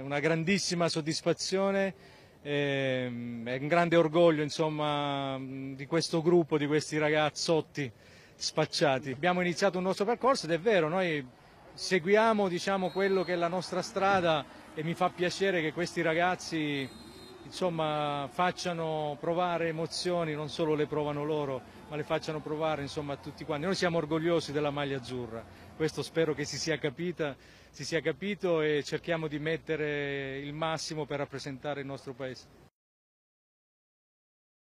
una grandissima soddisfazione, ehm, è un grande orgoglio insomma, di questo gruppo, di questi ragazzotti spacciati. Abbiamo iniziato un nostro percorso ed è vero, noi seguiamo diciamo, quello che è la nostra strada e mi fa piacere che questi ragazzi insomma, facciano provare emozioni, non solo le provano loro, ma le facciano provare insomma, a tutti quanti. Noi siamo orgogliosi della maglia azzurra, questo spero che si sia, capita, si sia capito e cerchiamo di mettere il massimo per rappresentare il nostro Paese.